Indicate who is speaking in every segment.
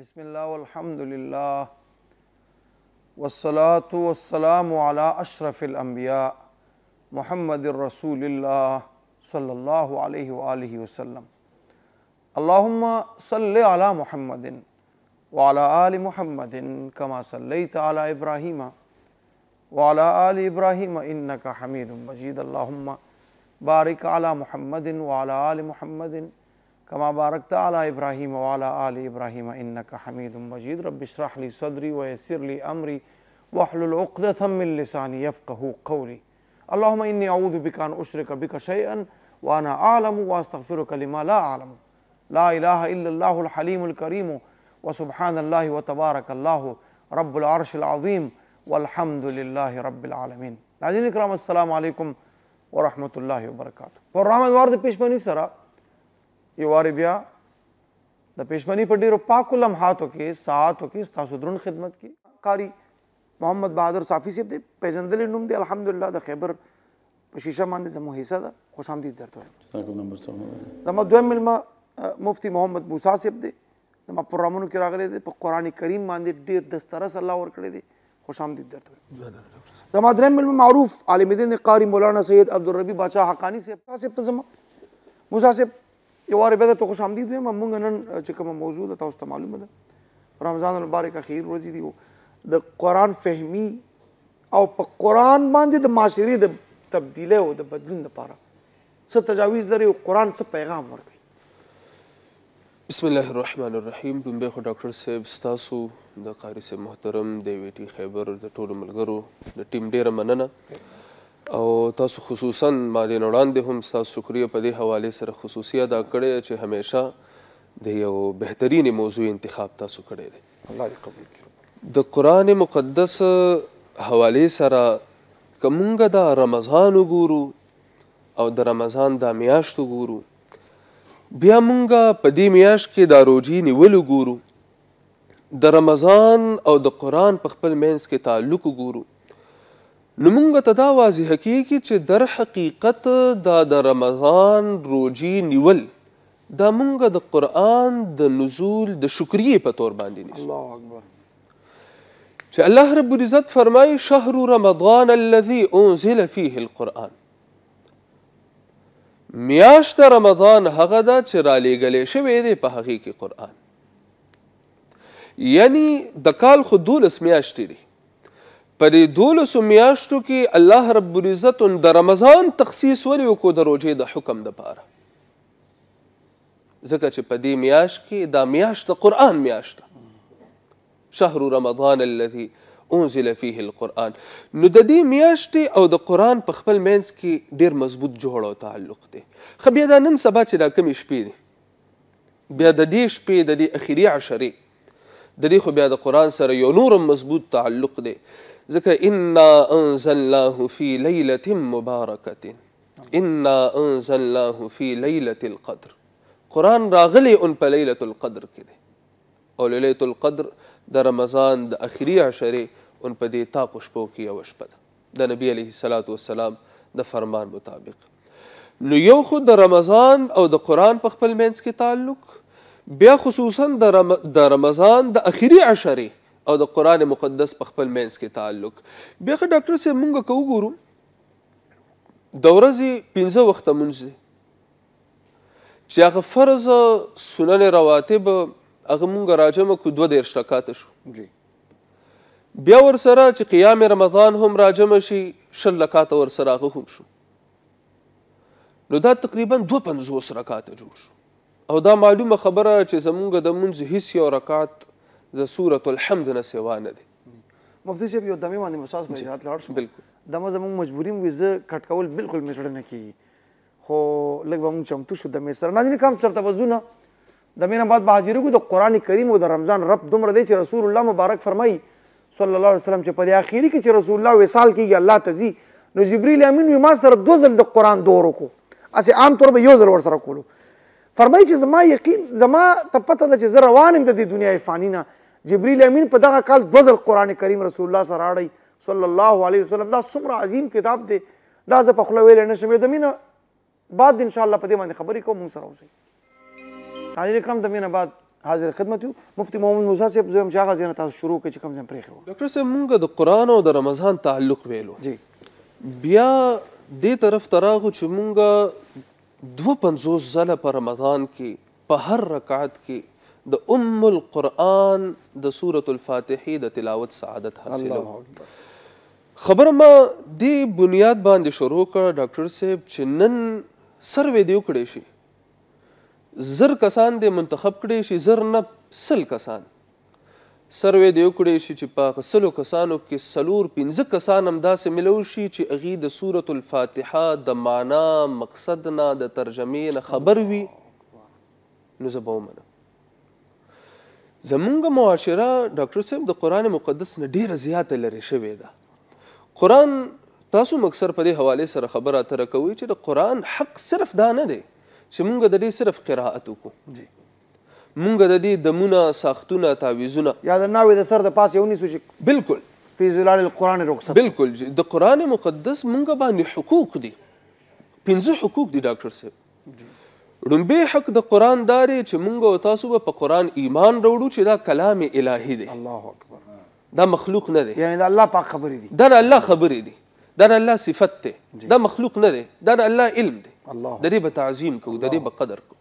Speaker 1: بسم اللہ والحمد للہ والصلاة والسلام على اشرف الانبیاء محمد الرسول اللہ صلی اللہ علیہ وآلہ وسلم اللہم صلی علی محمد وعلى آل محمد کما صلیت علی ابراہیم وعلی آل ابراہیم انکا حمید مجید بارک علی محمد آل محمد كما باركت على إبراهيم وعلى آل إبراهيم إنك حميد مجيد رب اشرح لي صدري ويسر لي أمري واحلل عقدة من لساني يفقه قولي اللهم إني أعوذ بك أن أشرك بك شيئا وأنا أعلم وأستغفرك لما لا أعلم لا إله إلا الله الحليم الكريم وسبحان الله وتبارك الله رب العرش العظيم والحمد لله رب العالمين ناظرین الكرام السلام عليكم ورحمة الله وبركاته ورحمة الله وبركاته یو وار بیا د پښمنی په ډیرو پاکو لمحاتو کې ساعتو کې تاسو درون خدمت کې قاری محمد بہادر صافی صاحب دې پیژندلې نوم دی الحمدلله د خیبر په شیشه باندې زمو حصہ ده خوش آمدید درته زمو دویم ملما مفتی محمد موسی صاحب دې زمو پرامونو کې راغلي دي په قران کریم باندې ډیر دسترس الله ور کړی دی خوش آمدید درته زمو دریم ملما معروف عالم دین قاری مولانا سید عبدالربی باچا حقانی صاحب صاحب ته زمو موسی صاحب یو واره به ته خوش آمدید وایم موږ نن چې کوم موضوع ده تاسو ته معلومه ده رمضان المبارک اخیر ورځې دي د قران فهمي او په قران باندې د معاشري د تبديله او د بدلون لپاره څه تجاویز لري او قران څه پیغام ورکوي
Speaker 2: بسم الله الرحمن الرحیم دومبه خو ډاکټر صاحب ستاسو د قاری صاحب محترم د ویټي خیبر د ټولو ملګرو د ټیم ډیره مننه او تاسو خصوصا مالین وړاندې هم ستاسو شکریه په دې حواله سره خصوصي ادا کړې چې همیشه د یو بهترین موضوع انتخاب تاسو کړی
Speaker 1: دی الله دې قبول
Speaker 2: کړي د قران مقدس حواله سره کومګه د رمضان وګورو او د رمضان د میاشت وګورو بیا مونږه په دې میاشت کې د روجي نیول وګورو د رمضان او د قران په خپل مینس کې تعلق وګورو نو موږ ته دا واضح کیږي چې در حقیقت دا د رمضان روجي نیول دا موږ د قران د نزول د شکرې په تور باندې نیسو الله اکبر چې الله رب العزت فرمایي شهر رمضان الذي انزل فيه القران میاشت رمضان هغه دا چې را لېږلې شوی دی په هغې کې قرآن یعنی د کال خو دولس میاشتې دي په دې دولس میاشتو کې الله رب العزت د رمضان تخصیص ولې وکړو د روژې د حکم دپاره ځکه چې په دې میاشت کې دا میاشت د قرآن میاشت شهر رمضان الذي انزل فيه القرآن نو د دې میاشتې او د قرآن په خپل منځ کې ډیر مضبوط جوړ او تعلق دی خو بیا دا نن سبا چې دا کمې شپې دي بیا د دې شپې د دې اخري عشرې د دې خو بیا د قرآن سره یو نورم مضبوط تعلق دی ځکه انا انزلناه فی لیلة مبارکة انا انزلناه فی لیلة القدر قرآن راغلی اون په لیلة القدر کې دی او لیلة القدر د رمضان د اخري عشرې اون په دې طاقو شپو کې یوه شپه ده د نبی علیه الصلاة والسلام د فرمان مطابق نو یو خو د رمضان او د قرآن په خپل منځ کې تعلق بیا خصوصا د رمضان د اخري عشرې او د قران مقدس په خپل مینس کې تعلق بیا که ډاکټر سه مونږ کو ګورو د ورځې 15 وخت مونږ چې هغه فرض سنن رواتب هغه مونږ راجمه کو دوه ډیر شکات شو جی بیا ور سره چې قیام رمضان هم راجم شي شل رکعات ور سره هم شو نو دا تقریبا 250 رکعات جوړ شو او دا معلومه خبره چې زمونږ د منځ هیڅ یو رکعت د سوره الحمد نه سوا نه دی
Speaker 1: مفتی صاحب یو دمه باندې مساس په جهات لاړ شو بالکل دمه زموږ مجبوریم وي زه کټ کول بالکل مې نه کیږي خو لږ به موږ چمتو شو دمه سره ناظرین کم سره توجه نه د مینه بعد به حاضر کو د قران کریم او د رمضان رب دومره دی چې رسول الله مبارک فرمایي صلی الله علیه وسلم چې په اخیری کې چې رسول الله وصال کیږي الله تزي نو جبرئیل امین وي ما سره دو ځل د قران دور کو اسې عام طور به یو ځل ور سره کولو فرمایي چې زما یقین زما ته پته ده چې زه روان یم د دې دنیا فانی نه جبريل امین په دغه کال دوزل قران کریم رسول الله سره اړي صلی الله علیه وسلم دا څومره عظیم کتاب دی دا زه په خوله ویل نه شم د مینه بعد ان شاء الله په دې باندې خبرې کوم سره اوسئ حاضر کرام د مینه بعد حاضر خدمت یو مفتی محمد موسی صاحب زم چې هغه ځینې تاسو شروع کړي چې کوم ځم پرېخو
Speaker 2: ډاکټر صاحب مونږ د قران او د رمضان تعلق ویلو جی بیا دې طرف تراغو چې مونږ 250 ځله په رمضان کې په هر رکعت کې د ام القرآن د سورة الفاتحې د تلاوت سعادت حاصلو خبره ما دی بنیاد باندې شروع کړه ډاکټر صاحب چې نن سروې دی وکړی شي زر کسان دی منتخب کړی شي زر نه سل کسان سروې د یو کړی شي چې په سلو کسانو کې سلور پنځه کسان هم داسې ملو شي چې هغې د سورة الفاتحه د معنا مقصد نه د ترجمې نه خبر وي نو زه به ومنم زمونږ معاشره ډاکټر صاحب د قران مقدس نه ډیره زیاته لري شوې ده قران تاسو مکسر په دې حواله سره خبره اتره کوي چې د قران حق صرف دا نه دی چې مونږ د دې صرف قرائت وکړو جی مونږ د دې دمونه ساختونه تعويذونه یا د ناوې د سر د پاسه یو نیسو چې بالکل فی ظلال القران رخصت بالکل جی د قران مقدس مونږ باندې حقوق دي پنځه حقوق دي ډاکټر صاحب جی لومبه حق د قران داري چې مونږ او تاسو په قران ایمان وروړو چې دا کلام الهي دی الله اکبر دا مخلوق نه دی
Speaker 1: یعنی دا الله پاک خبرې
Speaker 2: دی دا الله خبرې دی دا الله صفت دی دا مخلوق نه دی دا الله علم دی الله د دې په تعظیم کو د دې په قدر کو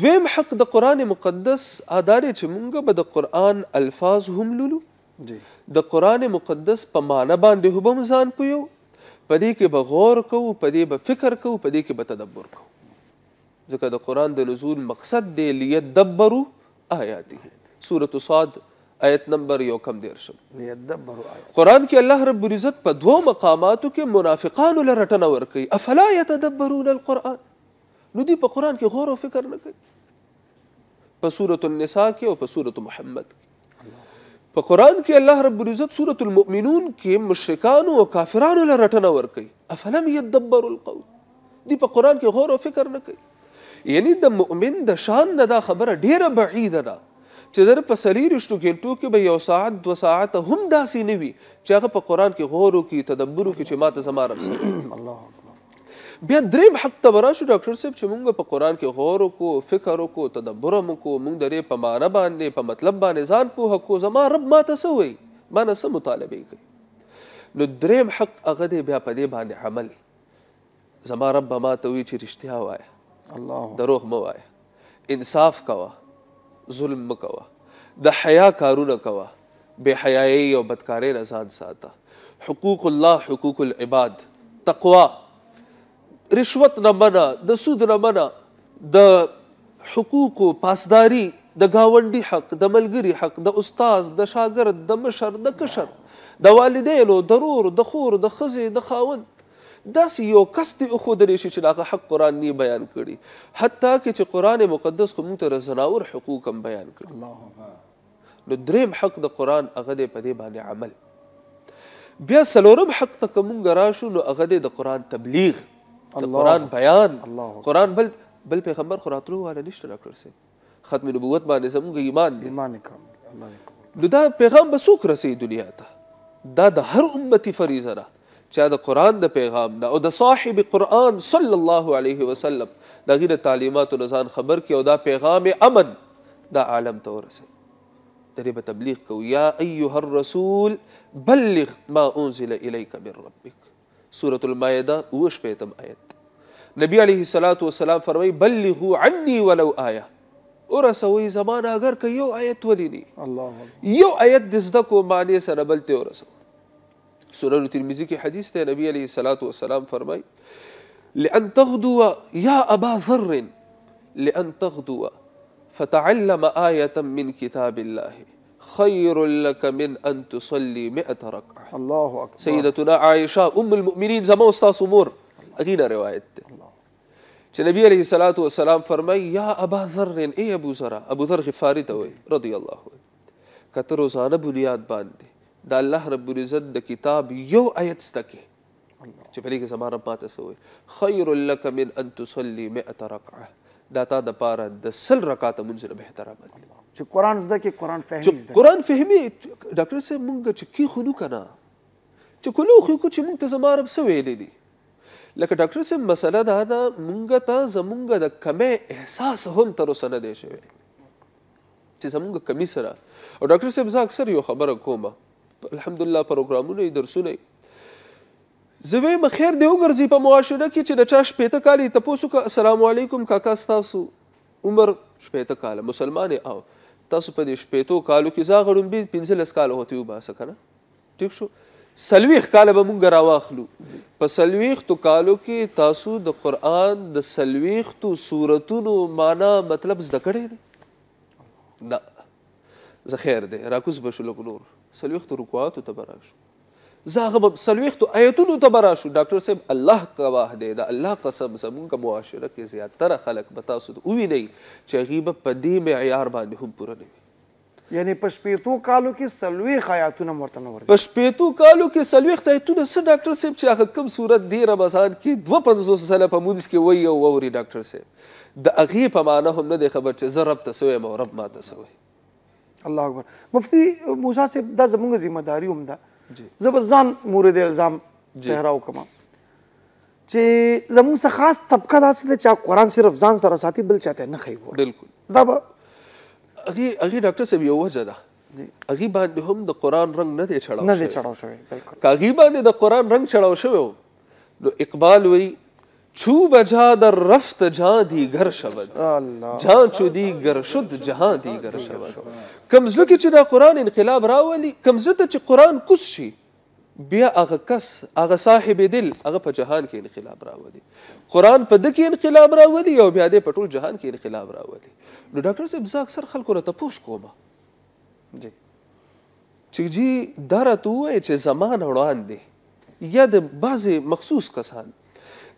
Speaker 2: دویم حق د قران مقدس ادارې چې مونږ به د قران الفاظ هم لولو جی د قران مقدس په معنا باندې هم ځان پویو پدې کې به غور کوو پدې به فکر کوو پدې کې به تدبر کوو ځکه د قرآن د نزول مقصد دی لیدبرو آیاته سورة صاد آیت نمبر یو کم دیر شم
Speaker 1: لیدبرو آیات
Speaker 2: قرآن کې الله رب العزت په دوو مقاماتو کې منافقانو له رټنه ورکوي افلا یتدبرون القرآن نو دوی په قرآن کې غور او فکر نه کوي په سورة النساء کې او په سورة محمد کې په قرآن کې الله رب العزت سورة المؤمنون کې مشرکانو او کافرانو له رټنه ورکوي افلم یدبروا القول دوی په قرآن کې غور او فکر نه کوي یعنی د مؤمن د شان نه دا خبره ډیره بعیده ده چې در په سلی رشتو کې کې به یو ساعت دو ساعت هم داسې نه وي چې هغه په قران کې غور وکړي تدبر وکړي چې ماته زما رب سره بیا دریم حق ته راشو ډاکټر صاحب چې موږ په قران کې غور وکړو فکر وکړو تدبر وکړو موږ درې په معنا باندې په مطلب باندې ځان پوه کړو زما رب ماته څه وایي ما نه څه مطالبه کوي نو دریم حق هغه دی بیا په دې باندې عمل زما رب ما ته وی چې رښتیا وایه الله دروغ مو وایا انصاف کوا ظلم مکوا د حیا کارونه کوا بے حیايي او بدکاري نه ځان ساته حقوق الله حقوق العباد تقوا رشوت نه منع د سود نه منع د حقوق پاسداري د گاونډي حق د ملګري حق د استاد د شاګرد د مشر د کشر د والدینو ضرور د خور د خزي د خاوند داسې یو کس دې وښودلی شي چې د هغه حق قرآن نه بیان کړي حتی کې چې قرآن مقدس خو موږ ته د زناور حقوق هم بیان کړي نو دریم حق د قرآن هغه دی په دې باندې عمل بیا څلورم حق ته که موږ راشو نو هغه دی د قرآن تبلیغ د قرآن بیان قرآن بل بل پیغمبر خو راتلو والا نشته راکړسي ختم نبوت باندې زموږ ایمان دی ایمان کامل نو دا پیغام به څوک رسوي دنیا ته دا د هر امتی فریضه ده چا د قران د پیغام نه او د صاحب قران صلی الله علیه وسلم د غیر تعلیمات او نزان خبر کې او دا پیغام امن دا عالم ته ورسه درې به تبلیغ کو یا ایها الرسول بلغ ما انزل الیک من ربک سورۃ المائده اوش پیتم آیت نبی علیه الصلاۃ والسلام فرمای بلغوا عني ولو آیه ورسوي زمانه اگر که یو آیت ولینی الله یو آیت د زده کو معنی سره بلته ورسوي सुनन तिरमिजी حدیث हदीस نبی नबी अली والسلام फरमाई لأن تغدو या أبا ذر لأن تغدو فتعلم آية من كتاب الله خير لك من أن تصلي مئة ركعة
Speaker 1: الله أكبر سيدتنا
Speaker 2: عائشة أم المؤمنين زمان أستاذ أمور أغينا رواية چې نبی عليه الصلاة والسلام سلام يا یا ابا ذر ای إيه ابو ذر ابو ذر غفاری ته رضی الله عنه کته روزانه بنیاد باندې د الله رب العزت د کتاب یو آیت زده کې چې په دې کې زما رب ماته څه وایي خیر لک من ان تصلي مئة رکعه دا تا د پاره د سل رکعاته منځ بهتره باندې
Speaker 1: چې قران زده کې قران فهمي چې
Speaker 2: قران فهمي ډاکټر سه مونږ چې کی خونو کنه چې کولو خو چې مونږ ته زما رب څه ویلې دي لکه ډاکټر سه مسله دا دا مونږ ته زمونږ د کمې احساس هم تر اوسه نه دی شوی چې زمونږ کمی سره او ډاکټر صاحب زه اکثر یو خبره کومه الحمدلله پروګرامونه درسونه زوی م خیر دی وګرځي په معاشره کې چې د چا شپېته کال یې تپوسو که السلام علیکم کاکا ستاسو عمر شپېته کاله مسلمان او تاسو په دې شپېتو کالو کې زه غړومبي پنځلس کاله هوتې وباسه که نه ټیک شو سلويخ کاله به مونږ راواخلو په سلويخ تو کالو کې تاسو د قران د سلويخ تو سوراتونو معنا مطلب زده کړی دی نه زه خیر دی راکوز بشلو نور سلويخت رکواتو ته براشو زاغه سلويخت آیتونو ته براشو ډاکټر صاحب الله گواه دی دا الله قسم زمونږ معاشره کې زیاتره خلک به تاسو ته ووینئ چې هغوی به په دې معیار باندې هم پوره نه وي
Speaker 1: یعنی په شپېتو کالو کې څلوېښت آیاتونه ورته نه ورځي په شپېتو کالو کې
Speaker 2: څلوېښت آیاتونه څه ډاکټر صاحب چې هغه کوم صورت دی رمضان کې دوه پنځوس سله په مونځ کې وایي او واوري ډاکټر صاحب د هغې په معنه هم نه دی خبر چې زه رب ته څه وایم او رب ماته څه وایي
Speaker 1: الله اکبر مفتی موسی صاحب دا زمونږ ځمېداري هم ده زبر ځان مورد الزام چهراو کما چې زمونږ څخه خاص طبقه داسې ده چې قرآن صرف ځان سره ساتي بل چاته نه ښیي بالکل دا به هغې
Speaker 2: هغې ډاکټر صاحب یو وجه ده هغې باندې هم د قرآن رنګ نه دی چړاو نه دی
Speaker 1: چړاو شوی که
Speaker 2: هغې باندې د قرآن رنګ چړاو شوی نو اقبال وایي چوب جا در رفت جان دیگر شود جان چو دیگر شد جهان دیگر شود کمزلو کې چې دا قران انقلاب راولي کمزته چې قران کوس شي بیا هغه کس هغه صاحب دل هغه په جهان کې انقلاب راولي قران په د کې انقلاب راولي او بیا د پټول جهان کې انقلاب راولي نو ډاکټر صاحب زه اکثر خلکو ته پوښ کوم جی چې جی درته وای چې زمان وړاندې یا د بعضې مخصوص کسان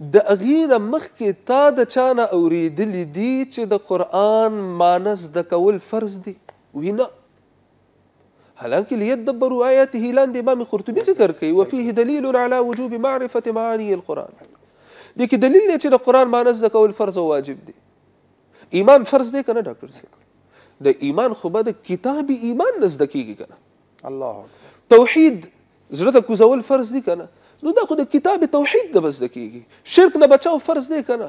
Speaker 2: د غیر مخکې تا د چانه اوریدلې دي چې د قران مانس د کول فرض دي وینا حالانکه ليدبروا آياته لاندې امام قرطبي ذکر کوي وفيه دليل على وجوب معرفة معاني القرآن دي کې دلیل دی چې د قرآن مانس د کول فرض او واجب دي ایمان فرض دی کنه ډاکټر صاحب د ایمان خو به د کتاب ایمان نزد کیږي کنه الله توحید زړه ته کوزول فرض دي کنه نو دا خو د کتاب توحید نه بس دکیږي شرک نه بچاو فرض دی کنه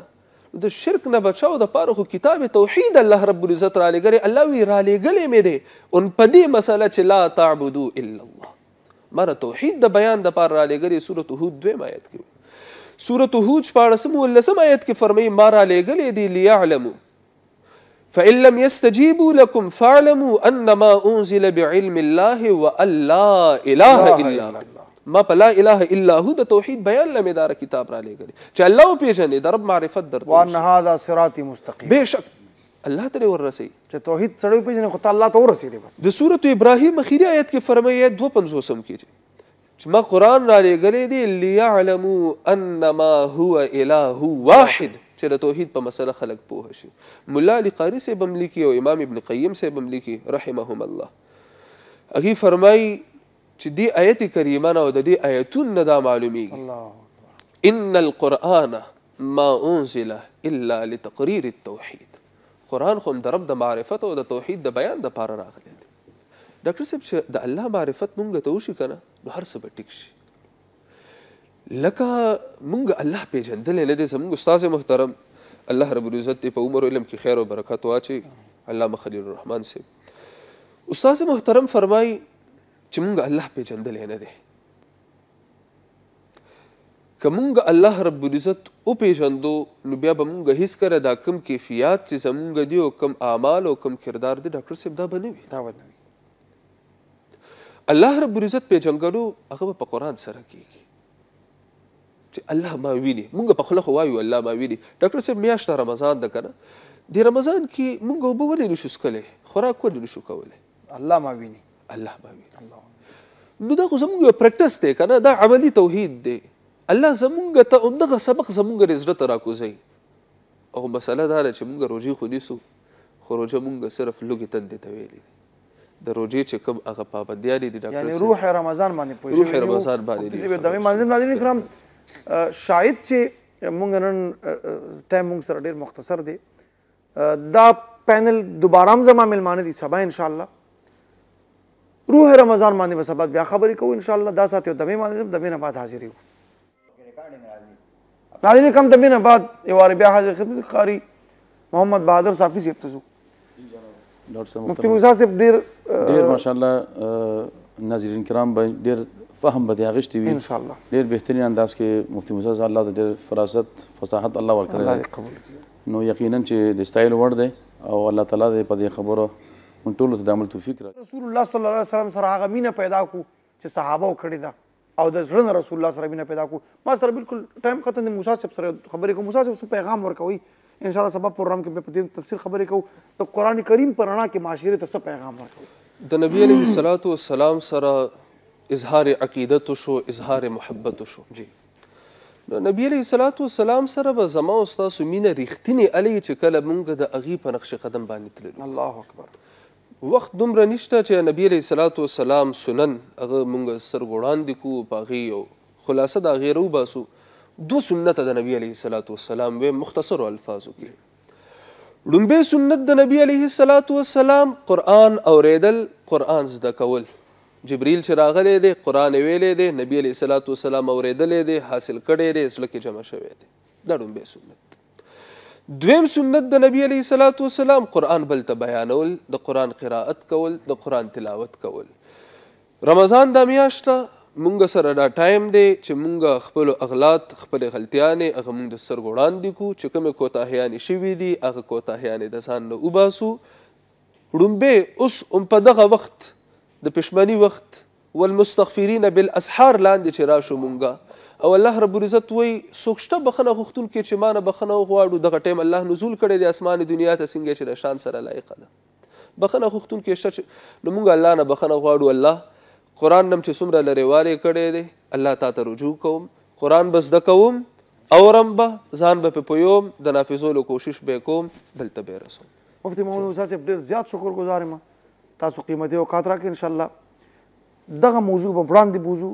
Speaker 2: د شرک نه بچاو د پاره خو کتاب توحید الله رب العزت را لګره الله وی را لګلې مې دی ان پدې مسله چې لا تعبدو الا الله مره توحید د بیان د پاره را لګره سورته هود دویم آیت کې سورته هود شپارسم ولسم آیت کې فرمایي ما را لګلې دی لیعلمو فإن لم يستجيبوا لكم فاعلموا أنما أنزل بعلم الله وأن لا إله إلا الله ما په لا اله الا هو د توحید بیان لمه دار کتاب را لګل چې الله پیژنې د رب معرفت درته وان هذا صراط مستقیم بشک الله ته ورسي چې توحید سره پیژنې خو ته الله ته ورسي دی بس د سورته ابراهیم اخیری آیت کې فرمایي 250 سم کې چې ما قران را لګلې دی ليعلموا انما هو اله واحد چې د توحید په مسله خلق پوه شي مولا علی قاری سے بملیکی او امام ابن قیم سے بملیکی رحمهم الله اغي فرمایي چې دی آیت کریمه نه او د دې آیتونو دا معلومیږي الله ان القرآن ما انزل الا لتقرير التوحید قرآن خو د رب د معرفت او د توحید د بیان د پاره راغلی دی ډاکټر صاحب چې د الله معرفت مونږ ته وشي کنه نو هر څه به ټیک شي لکه مونږ الله پیژندل نه دي زموږ استاد محترم الله رب العزت په عمر علم کې خیر او برکت واچي علامه خلیل الرحمن سے استاد محترم فرمای چې مونږ الله پیژندل نه دی که مونږ الله رب العزت او پیژندو نو بیا به مونږ هیڅ کړه دا کم کیفیت چې زمونږ دی او کم اعمال او کم کردار دی ډاکټر صاحب دا بنوي دا بنوي الله رب العزت پیژنګلو هغه په قران سره کیږي چې الله ما ویلي مونږ په خلخ وایو الله ما ویلي ډاکټر صاحب میاشت رمضان ده کنه د رمضان کې مونږ وبولې نشو سکلې خوراک ولې نشو
Speaker 1: کولې الله ما ویني الله به وي
Speaker 2: نو دا خو زموږ یو پریکټس دی که نه دا عملي توحید دی الله زموږ ته دغه سبق زموږ د زړه ته راکوزوي او مسله دا ده چې موږ روژې خو نیسو خو روژه موږ صرف لږې تندې ته ویلې دي د روجي چې کوم هغه پابندیان دي ډاکټر یعنی
Speaker 1: روح رمضان باندې پوه روح رمضان باندې دي دغه منظم ناظرین کرام شاید چې مونږ نن ټایم مونږ سره ډیر مختصر دی دا پینل دوباره هم زما ملمانه دي سبا ان شاء الله روح رمضان باندې په سبب بیا خبرې کوو ان شاء الله دا ساتي د مې باندې د مې نه بعد حاضر یو ناظرین کم د مې نه بعد یو وار بیا حاضر خدمت قاری محمد بہادر صافی صاحب ته ځو مفتی موسی صاحب ډیر ډیر
Speaker 2: ماشاءالله ناظرین کرام به ډیر فهم به اغشتي وي ان شاء الله ډیر بهترین انداز کې مفتی موسی صاحب الله د ډیر فراست فصاحت الله ورکړي نو یقینا چې د استایل ور دی او الله تعالی دې په دې خبرو موږ ټول ته
Speaker 1: د عمل توفیق راکړي رسول الله صلی الله علیه وسلم سره هغه مینه پیدا کو چې صحابه کړی دا او د ژوند رسول الله سره مینه پیدا کو ما سره بالکل ټایم ختم د موسی صاحب سره خبرې کوم موسی صاحب پیغام ورکوي ان شاء الله سبا پروګرام کې په تفصیل خبرې کوو د قران کریم پر رڼا کې معاشره ته څه پیغام ورکوي
Speaker 2: د نبی علیه الصلاۃ والسلام سره اظهار عقیدت شو اظهار محبت شو جی نبی علیہ الصلوۃ والسلام سره به زما او تاسو مینه ریختنی علی چې کله مونږ د اغي په نقش قدم باندې تلل الله اکبر وخت دومره نشته چې نبی علیہ الصلوۃ والسلام سنن هغه مونږ سر ګوړاندې کو پاغي او خلاصه دا غیرو باسو دو سنت د نبی علیہ الصلوۃ والسلام به مختصر الفاظو کې لومبه سنت د نبی علیہ الصلوۃ والسلام قران اوریدل قران زده کول جبريل چې راغلی دی قران ویلې دی نبی علیہ الصلوۃ والسلام اوریدلې دی حاصل کړي دی سره کې جمع شوی دی دا لومبه سنت دویم سنت د نبی علیه الصلاۃ والسلام قرآن بل ته بیانول د قرآن قرائت کول د قرآن تلاوت کول رمضان د میاشت مونږ سره دا ټایم دی چې مونږ خپل اغلاط خپل غلطیانې هغه مونږ د سر وړاندې کو چې کومې کوتاهیانې شوي دي هغه کوتاهیانې د ځان نه وباسو ړومبې اوس هم په دغه وخت د پښمنۍ وخت والمستغفرین بالاسحار لاندې چې راشو مونږه او الله رب العزت وای سوکشته بخنه غختل کې چې مان بخنه غواړو دغه ټیم الله نزول کړي د اسمان دنیا ته څنګه چې شان سره لایق ده بخنه غختل کې شچ نو مونږ الله نه بخنه غواړو الله قران نم چې څومره لری واره کړي دي الله تا ته رجوع کوم قران بس د کوم اورم به ځان به په پویوم د نافذولو کوشش به کوم دلته به رسوم
Speaker 1: مفتی محمد موسی صاحب ډیر زیات شکر گزار یم تاسو قیمتي اوقات راکړئ ان شاء الله دغه موضوع په وړاندې بوزو